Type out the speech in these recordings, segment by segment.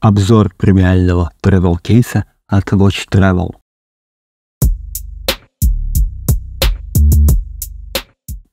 Обзор премиального travel-кейса от Watch Travel.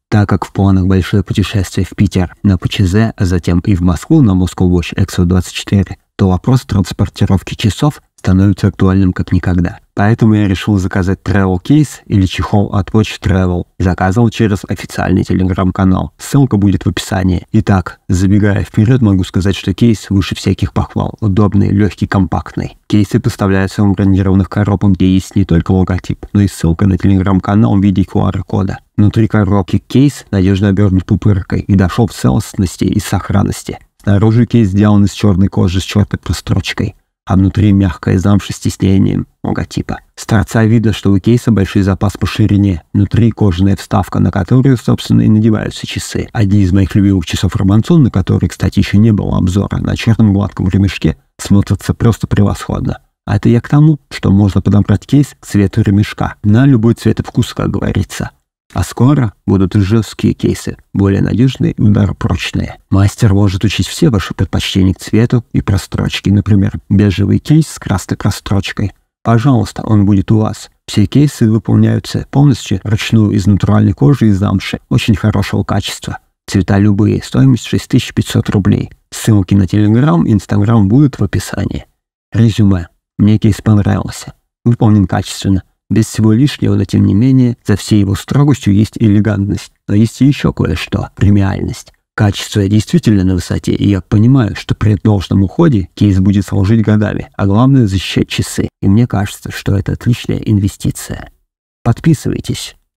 Так как в планах большое путешествие в Питер на ПЧЗ, а затем и в Москву на Moscow Watch XO24, то вопрос транспортировки часов становится актуальным как никогда. Поэтому я решил заказать travel кейс или чехол от Watch Travel. Заказывал через официальный телеграм-канал. Ссылка будет в описании. Итак, забегая вперед, могу сказать, что кейс выше всяких похвал. Удобный, легкий, компактный. Кейсы поставляются в брендированных коробках, где есть не только логотип, но и ссылка на телеграм-канал в виде QR-кода. Внутри коробки кейс надежно обернут пупыркой и дошел в целостности и сохранности. Снаружи кейс сделан из черной кожи с черной прострочкой а внутри мягкая замшесть с тиснением логотипа. С торца видно, что у кейса большой запас по ширине, внутри кожаная вставка, на которую, собственно, и надеваются часы. Одни из моих любимых часов Романсон, на которые, кстати, еще не было обзора, на черном гладком ремешке, смотрятся просто превосходно. А это я к тому, что можно подобрать кейс к цвету ремешка, на любой цвет и вкус, как говорится. А скоро будут жесткие кейсы, более надежные и ударопрочные. Мастер может учить все ваши предпочтения к цвету и прострочке. Например, бежевый кейс с красной прострочкой. Пожалуйста, он будет у вас. Все кейсы выполняются полностью ручную из натуральной кожи и замши, очень хорошего качества. Цвета любые, стоимость 6500 рублей. Ссылки на Телеграм и Инстаграм будут в описании. Резюме. Мне кейс понравился. Выполнен качественно. Без всего лишнего, но тем не менее, за всей его строгостью есть элегантность. Но есть еще кое-что – премиальность. Качество действительно на высоте, и я понимаю, что при должном уходе кейс будет служить годами, а главное – защищать часы. И мне кажется, что это отличная инвестиция. Подписывайтесь.